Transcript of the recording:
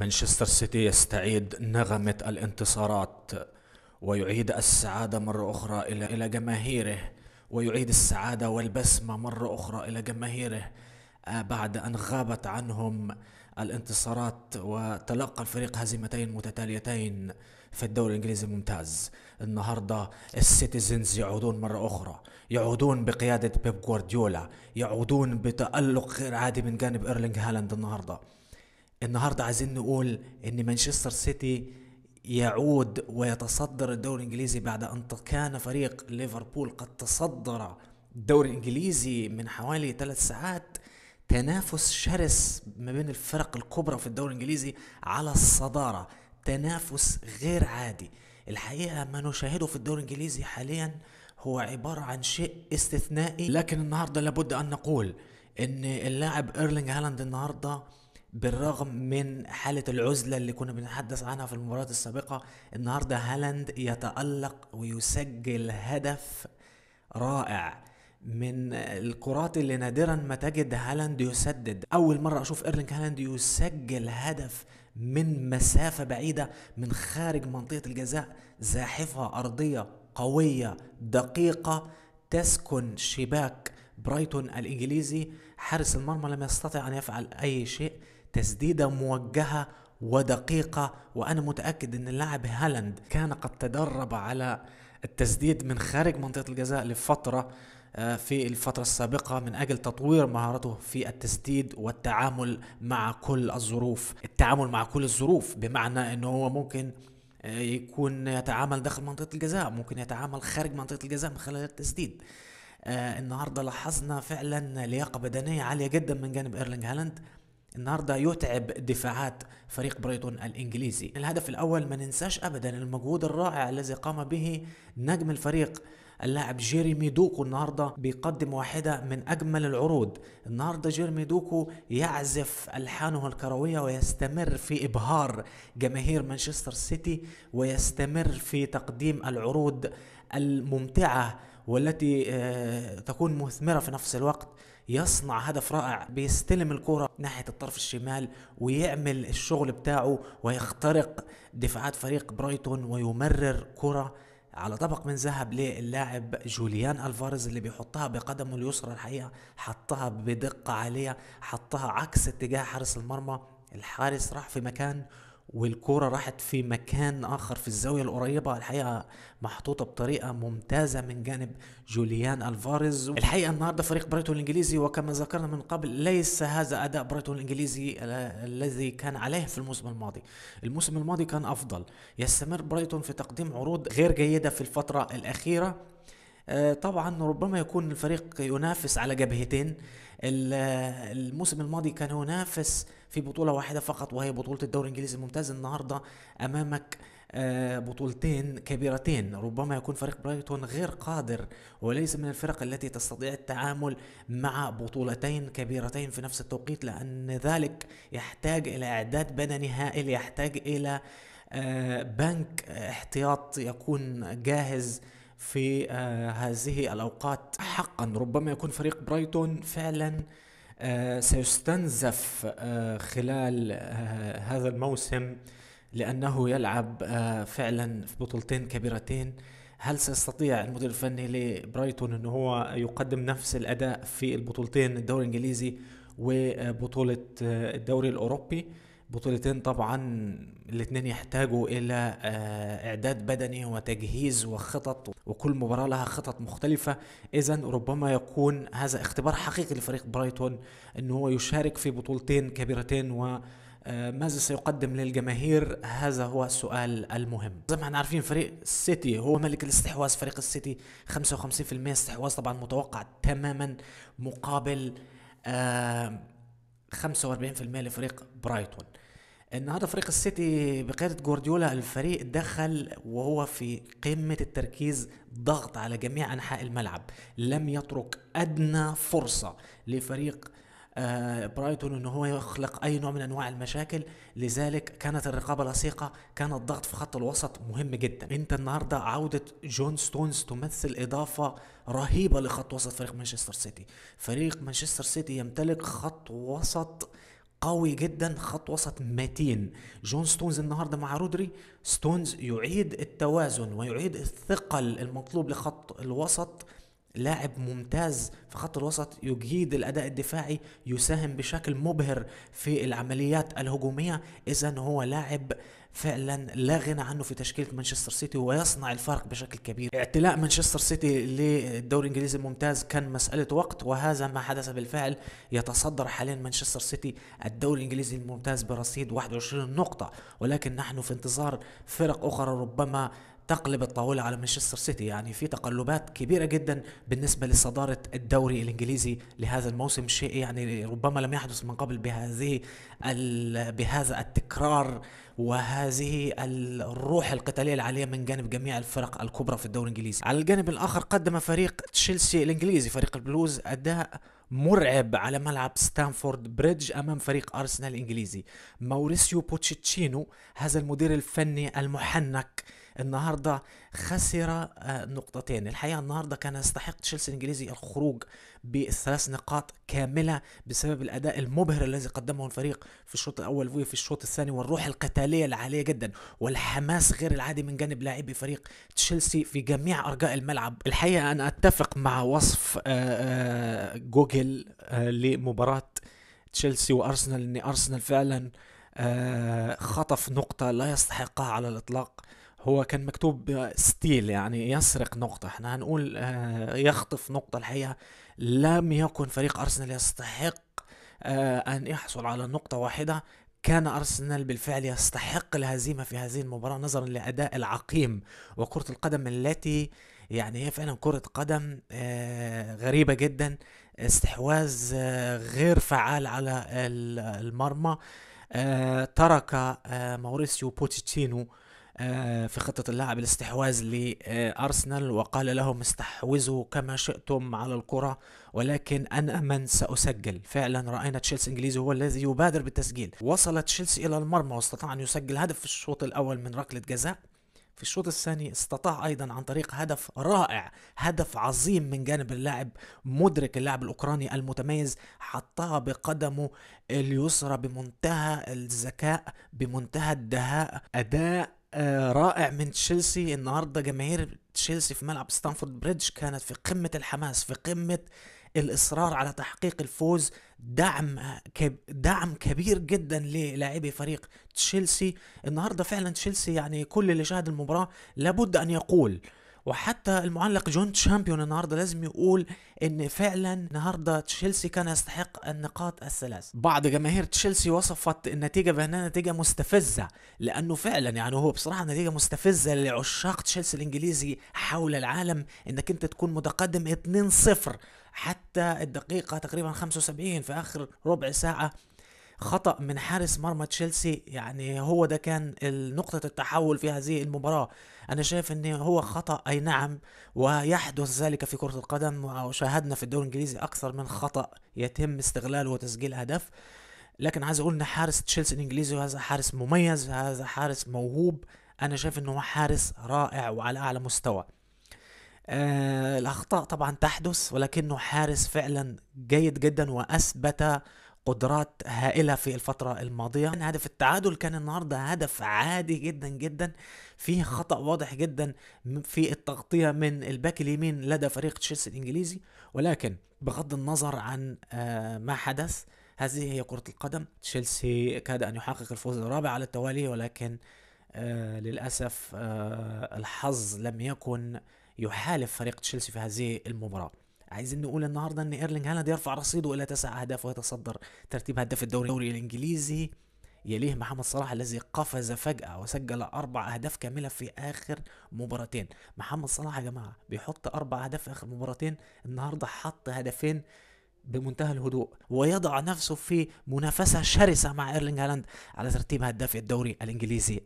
مانشستر سيتي يستعيد نغمة الانتصارات ويعيد السعادة مرة أخرى إلى إلى جماهيره ويعيد السعادة والبسمة مرة أخرى إلى جماهيره آه، بعد أن غابت عنهم الانتصارات وتلقى الفريق هزيمتين متتاليتين في الدوري الانجليزي الممتاز النهارده السيتيزنز يعودون مره اخرى يعودون بقياده بيب جوارديولا يعودون بتالق غير عادي من جانب ايرلينج هالاند النهارده النهارده عايزين نقول ان مانشستر سيتي يعود ويتصدر الدوري الانجليزي بعد ان كان فريق ليفربول قد تصدر الدوري الانجليزي من حوالي ثلاث ساعات تنافس شرس ما بين الفرق الكبرى في الدوري الانجليزي على الصداره تنافس غير عادي الحقيقه ما نشاهده في الدوري الانجليزي حاليا هو عباره عن شيء استثنائي لكن النهارده لابد ان نقول ان اللاعب ايرلينج هالاند النهارده بالرغم من حالة العزلة اللي كنا بنتحدث عنها في المباريات السابقة النهاردة هالاند يتألق ويسجل هدف رائع من الكرات اللي نادرا ما تجد هالاند يسدد اول مره اشوف ايرلينج هالاند يسجل هدف من مسافه بعيده من خارج منطقه الجزاء زاحفه ارضيه قويه دقيقه تسكن شباك برايتون الانجليزي حارس المرمى لم يستطع ان يفعل اي شيء تسديده موجهه ودقيقه وانا متاكد ان اللاعب هالاند كان قد تدرب على التسديد من خارج منطقه الجزاء لفتره آه، في الفترة السابقة من أجل تطوير مهارته في التسديد والتعامل مع كل الظروف التعامل مع كل الظروف بمعنى أنه هو ممكن آه، يكون يتعامل داخل منطقة الجزاء ممكن يتعامل خارج منطقة الجزاء من خلال التسديد آه، النهارده لاحظنا فعلا لياقة بدنية عالية جدا من جانب ايرلينج هالاند النهارده يتعب دفاعات فريق بريتون الانجليزي الهدف الاول ما ننساش ابدا المجهود الرائع الذي قام به نجم الفريق اللاعب جيريمي دوكو النهارده بيقدم واحده من اجمل العروض النهارده جيريمي دوكو يعزف الحانه الكرويه ويستمر في ابهار جماهير مانشستر سيتي ويستمر في تقديم العروض الممتعه والتي آه، تكون مثمرة في نفس الوقت يصنع هدف رائع بيستلم الكرة ناحية الطرف الشمال ويعمل الشغل بتاعه ويخترق دفاعات فريق برايتون ويمرر كرة على طبق من ذهب للاعب جوليان الفارز اللي بيحطها بقدمه اليسرى الحقيقه حطها بدقه عاليه حطها عكس اتجاه حارس المرمى الحارس راح في مكان والكورة راحت في مكان آخر في الزاوية القريبة الحقيقة محطوطة بطريقة ممتازة من جانب جوليان ألفاريز الحقيقة النهاردة فريق برايتون الإنجليزي وكما ذكرنا من قبل ليس هذا أداء برايتون الإنجليزي الذي كان عليه في الموسم الماضي الموسم الماضي كان أفضل يستمر برايتون في تقديم عروض غير جيدة في الفترة الأخيرة آه، طبعا ربما يكون الفريق ينافس على جبهتين الموسم الماضي كان ينافس في بطوله واحده فقط وهي بطوله الدوري الانجليزي الممتاز النهارده امامك آه، بطولتين كبيرتين ربما يكون فريق برايتون غير قادر وليس من الفرق التي تستطيع التعامل مع بطولتين كبيرتين في نفس التوقيت لان ذلك يحتاج الى اعداد بدني هائل يحتاج الى آه، بنك احتياط يكون جاهز في آه، هذه الاوقات حقا ربما يكون فريق برايتون فعلا آه، سيستنزف آه، خلال آه، هذا الموسم لأنه يلعب فعلا في بطولتين كبيرتين هل سيستطيع المدير الفني لبرايتون أنه هو يقدم نفس الأداء في البطولتين الدوري الإنجليزي وبطولة الدوري الأوروبي بطولتين طبعا الاثنين يحتاجوا الى آه، اعداد بدني وتجهيز وخطط وكل مباراه لها خطط مختلفه اذا ربما يكون هذا اختبار حقيقي لفريق برايتون ان هو يشارك في بطولتين كبيرتين و آه، ماذا سيقدم للجماهير هذا هو السؤال المهم زي ما احنا عارفين فريق السيتي هو ملك الاستحواذ فريق السيتي 55% استحواذ طبعا متوقع تماما مقابل آه 45% لفريق برايتون النهارده فريق السيتي بقياده جوارديولا الفريق دخل وهو في قمه التركيز ضغط على جميع انحاء الملعب لم يترك ادنى فرصه لفريق آه، برايتون انه هو يخلق اي نوع من انواع المشاكل لذلك كانت الرقابه لصيقه كان الضغط في خط الوسط مهم جدا انت النهارده عوده جون ستونز تمثل اضافه رهيبه لخط وسط فريق مانشستر سيتي فريق مانشستر سيتي يمتلك خط وسط قوي جدا خط وسط متين جون ستونز النهارده مع رودري ستونز يعيد التوازن ويعيد الثقل المطلوب لخط الوسط لاعب ممتاز في خط الوسط يجيد الاداء الدفاعي يساهم بشكل مبهر في العمليات الهجوميه اذا هو لاعب فعلا لا غنى عنه في تشكيله مانشستر سيتي ويصنع الفرق بشكل كبير اعتلاء مانشستر سيتي للدوري الانجليزي الممتاز كان مساله وقت وهذا ما حدث بالفعل يتصدر حاليا مانشستر سيتي الدوري الانجليزي الممتاز برصيد 21 نقطه ولكن نحن في انتظار فرق اخرى ربما تقلب الطاولة على مانشستر سيتي يعني في تقلبات كبيرة جدا بالنسبة لصدارة الدوري الإنجليزي لهذا الموسم شيء يعني ربما لم يحدث من قبل بهذه بهذا التكرار وهذه الروح القتالية العالية من جانب جميع الفرق الكبرى في الدوري الإنجليزي على الجانب الآخر قدم فريق تشيلسي الإنجليزي فريق البلوز أداء مرعب على ملعب ستانفورد بريدج امام فريق ارسنال الانجليزي موريسيو بوتشيتشينو هذا المدير الفني المحنك النهارده خسر آه، نقطتين الحقيقه النهارده كان يستحق تشيلسي الانجليزي الخروج بالثلاث نقاط كامله بسبب الاداء المبهر الذي قدمه الفريق في الشوط الاول وفي الشوط الثاني والروح القتاليه العاليه جدا والحماس غير العادي من جانب لاعبي فريق تشيلسي في جميع ارجاء الملعب الحقيقه انا اتفق مع وصف آه، آه، جوجل لمباراه تشيلسي وارسنال ان ارسنال فعلا خطف نقطة لا يستحقها على الإطلاق هو كان مكتوب ستيل يعني يسرق نقطة احنا هنقول آه، يخطف نقطة الحقيقة لم يكن فريق أرسنال يستحق آه، أن يحصل على نقطة واحدة كان أرسنال بالفعل يستحق الهزيمة في هذه المباراة نظرا لأداء العقيم وكرة القدم التي يعني هي فعلا كرة قدم آه، غريبة جدا استحواذ غير فعال على المرمى ترك موريسيو بوتشيتينو آه، في خطة اللاعب الاستحواذ لأرسنال وقال لهم استحوذوا كما شئتم على الكرة ولكن أنا من سأسجل فعلا رأينا تشيلسي إنجليزي هو الذي يبادر بالتسجيل وصل تشيلسي إلى المرمى واستطاع أن يسجل هدف في الشوط الأول من ركلة جزاء في الشوط الثاني استطاع ايضا عن طريق هدف رائع هدف عظيم من جانب اللاعب مدرك اللاعب الاوكراني المتميز حطها بقدمه اليسرى بمنتهى الذكاء بمنتهى الدهاء اداء آه، رائع من تشيلسي النهارده جماهير تشيلسي في ملعب ستانفورد بريدج كانت في قمه الحماس في قمه الاصرار على تحقيق الفوز دعم دعم كبير جدا للاعبي فريق تشيلسي النهارده فعلا تشيلسي يعني كل اللي شاهد المباراه لابد ان يقول وحتى المعلق جون تشامبيون النهارده لازم يقول ان فعلا النهارده تشيلسي كان يستحق النقاط الثلاث بعض جماهير تشيلسي وصفت النتيجه بانها نتيجه مستفزه لانه فعلا يعني هو بصراحه نتيجه مستفزه لعشاق تشيلسي الانجليزي حول العالم انك انت تكون متقدم 2-0 حتى الدقيقه تقريبا 75 في اخر ربع ساعه خطأ من حارس مرمى تشيلسي يعني هو ده كان نقطة التحول في هذه المباراة أنا شايف إن هو خطأ أي نعم ويحدث ذلك في كرة القدم وشاهدنا في الدوري الإنجليزي أكثر من خطأ يتم استغلاله وتسجيل أهداف لكن عايز أقول إن حارس تشيلسي الإنجليزي هذا حارس مميز هذا حارس موهوب أنا شايف انه هو حارس رائع وعلى أعلى مستوى آه الأخطاء طبعا تحدث ولكنه حارس فعلا جيد جدا وأثبت قدرات هائله في الفتره الماضيه هدف التعادل كان النهارده هدف عادي جدا جدا فيه خطا واضح جدا في التغطيه من الباك اليمين لدى فريق تشيلسي الانجليزي ولكن بغض النظر عن آه، ما حدث هذه هي كره القدم تشيلسي كاد ان يحقق الفوز الرابع على التوالي ولكن آه، للاسف آه، الحظ لم يكن يحالف فريق تشيلسي في هذه المباراه عايزين نقول النهارده ان ايرلينج هالاند يرفع رصيده الى تسع اهداف ويتصدر ترتيب هداف الدوري الانجليزي يليه محمد صلاح الذي قفز فجأة وسجل أربع أهداف كاملة في آخر مباراتين محمد صلاح يا جماعة بيحط أربع أهداف في آخر مباراتين النهاردة حط هدفين بمنتهى الهدوء ويضع نفسه في منافسة شرسة مع إيرلينج هالاند على ترتيب هداف الدوري الإنجليزي